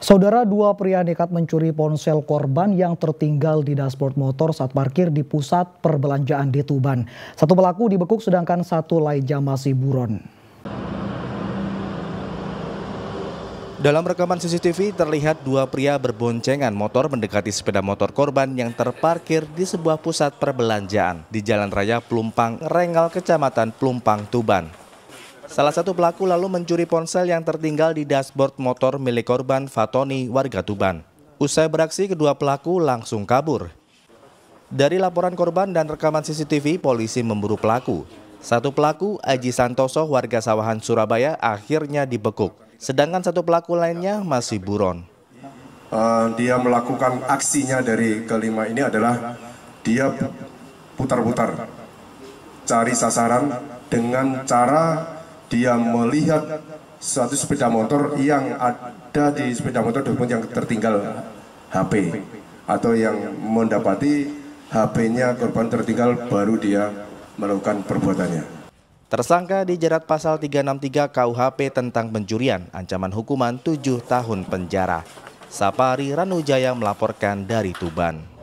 Saudara dua pria nekat mencuri ponsel korban yang tertinggal di dashboard motor saat parkir di pusat perbelanjaan di Tuban. Satu pelaku dibekuk sedangkan satu lainnya masih buron. Dalam rekaman CCTV terlihat dua pria berboncengan motor mendekati sepeda motor korban yang terparkir di sebuah pusat perbelanjaan di Jalan Raya Plumpang, Rengal, Kecamatan Plumpang, Tuban. Salah satu pelaku lalu mencuri ponsel yang tertinggal di dashboard motor milik korban Fatoni warga Tuban. Usai beraksi, kedua pelaku langsung kabur. Dari laporan korban dan rekaman CCTV, polisi memburu pelaku. Satu pelaku, Aji Santoso warga Sawahan Surabaya akhirnya dibekuk. Sedangkan satu pelaku lainnya masih buron. Uh, dia melakukan aksinya dari kelima ini adalah dia putar-putar cari sasaran dengan cara dia melihat satu sepeda motor yang ada di sepeda motor dokumen yang tertinggal HP atau yang mendapati HP-nya korban tertinggal baru dia melakukan perbuatannya. Tersangka dijerat pasal 363 KUHP tentang pencurian, ancaman hukuman 7 tahun penjara. Sapari Ranujaya melaporkan dari Tuban.